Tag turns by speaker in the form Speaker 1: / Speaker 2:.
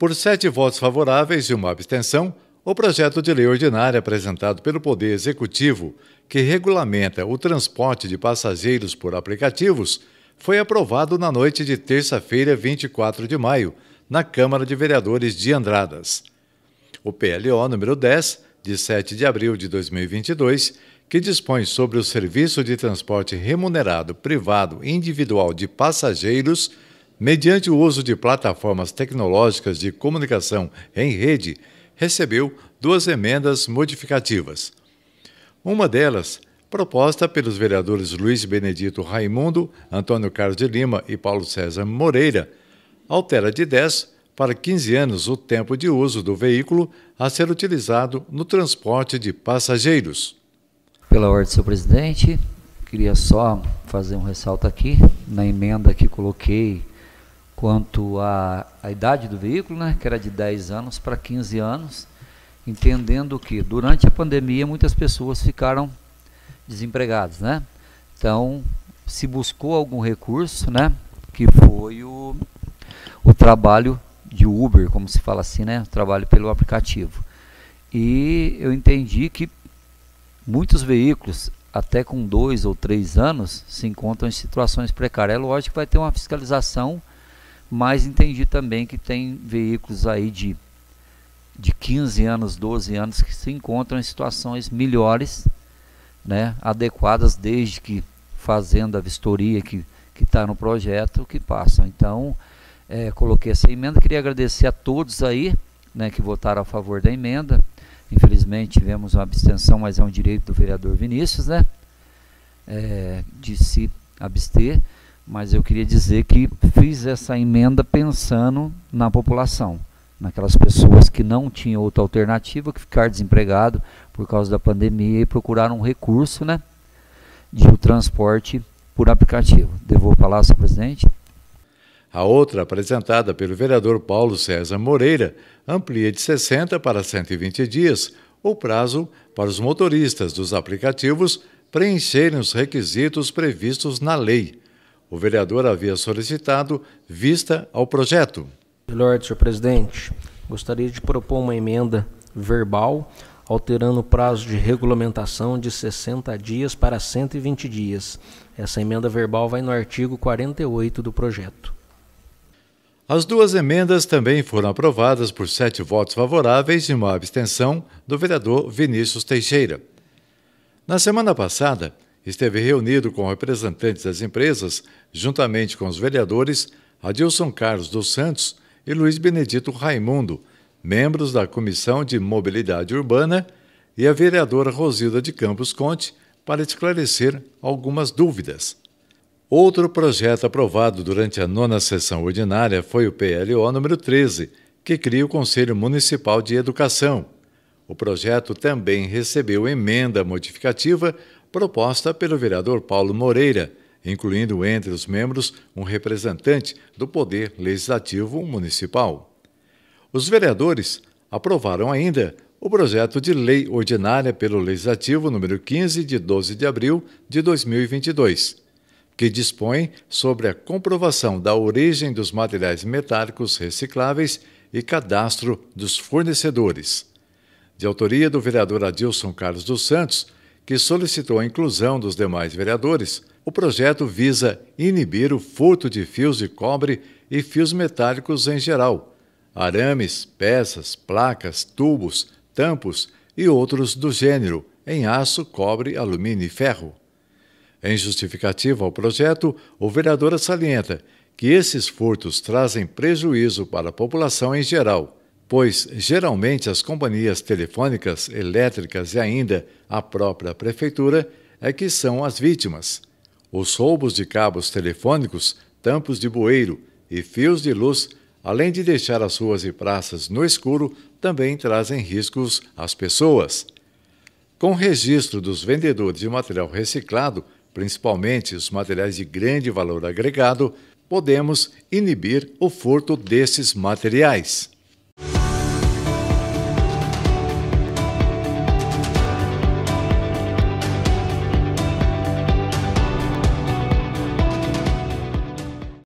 Speaker 1: Por sete votos favoráveis e uma abstenção, o projeto de lei ordinária apresentado pelo Poder Executivo, que regulamenta o transporte de passageiros por aplicativos, foi aprovado na noite de terça-feira, 24 de maio, na Câmara de Vereadores de Andradas. O PLO número 10, de 7 de abril de 2022, que dispõe sobre o serviço de transporte remunerado privado individual de passageiros, mediante o uso de plataformas tecnológicas de comunicação em rede, recebeu duas emendas modificativas. Uma delas, proposta pelos vereadores Luiz Benedito Raimundo, Antônio Carlos de Lima e Paulo César Moreira, altera de 10 para 15 anos o tempo de uso do veículo a ser utilizado no transporte
Speaker 2: de passageiros. Pela ordem, senhor presidente, queria só fazer um ressalto aqui na emenda que coloquei quanto à, à idade do veículo, né, que era de 10 anos para 15 anos, entendendo que durante a pandemia muitas pessoas ficaram desempregadas, né? Então, se buscou algum recurso, né, que foi o, o trabalho de Uber, como se fala assim, né, o trabalho pelo aplicativo. E eu entendi que muitos veículos, até com dois ou três anos, se encontram em situações precárias. É lógico que vai ter uma fiscalização mas entendi também que tem veículos aí de, de 15 anos, 12 anos que se encontram em situações melhores, né, adequadas desde que fazendo a vistoria que está no projeto, que passam. Então, é, coloquei essa emenda, queria agradecer a todos aí né, que votaram a favor da emenda. Infelizmente tivemos uma abstenção, mas é um direito do vereador Vinícius, né? É, de se abster mas eu queria dizer que fiz essa emenda pensando na população, naquelas pessoas que não tinham outra alternativa que ficar desempregado por causa da pandemia e procurar um recurso, né, de um transporte por aplicativo. Devolvo a palavra, senhor presidente. A outra, apresentada pelo
Speaker 1: vereador Paulo César Moreira, amplia de 60 para 120 dias o prazo para os motoristas dos aplicativos preencherem os requisitos previstos na lei o vereador havia solicitado vista ao projeto.
Speaker 2: Lorde, senhor presidente, gostaria de propor uma emenda verbal alterando o prazo de regulamentação de 60 dias para 120 dias. Essa emenda verbal vai no artigo 48 do projeto. As duas
Speaker 1: emendas também foram aprovadas por sete votos favoráveis e uma abstenção do vereador Vinícius Teixeira. Na semana passada, esteve reunido com representantes das empresas, juntamente com os vereadores Adilson Carlos dos Santos e Luiz Benedito Raimundo, membros da Comissão de Mobilidade Urbana, e a vereadora Rosilda de Campos Conte, para esclarecer algumas dúvidas. Outro projeto aprovado durante a nona sessão ordinária foi o PLO número 13, que cria o Conselho Municipal de Educação. O projeto também recebeu emenda modificativa proposta pelo vereador Paulo Moreira, incluindo entre os membros um representante do Poder Legislativo Municipal. Os vereadores aprovaram ainda o projeto de lei ordinária pelo Legislativo número 15 de 12 de abril de 2022, que dispõe sobre a comprovação da origem dos materiais metálicos recicláveis e cadastro dos fornecedores. De autoria do vereador Adilson Carlos dos Santos, que solicitou a inclusão dos demais vereadores, o projeto visa inibir o furto de fios de cobre e fios metálicos em geral, arames, peças, placas, tubos, tampos e outros do gênero, em aço, cobre, alumínio e ferro. Em justificativa ao projeto, o vereador salienta que esses furtos trazem prejuízo para a população em geral pois geralmente as companhias telefônicas, elétricas e ainda a própria prefeitura é que são as vítimas. Os roubos de cabos telefônicos, tampos de bueiro e fios de luz, além de deixar as ruas e praças no escuro, também trazem riscos às pessoas. Com o registro dos vendedores de material reciclado, principalmente os materiais de grande valor agregado, podemos inibir o furto desses materiais.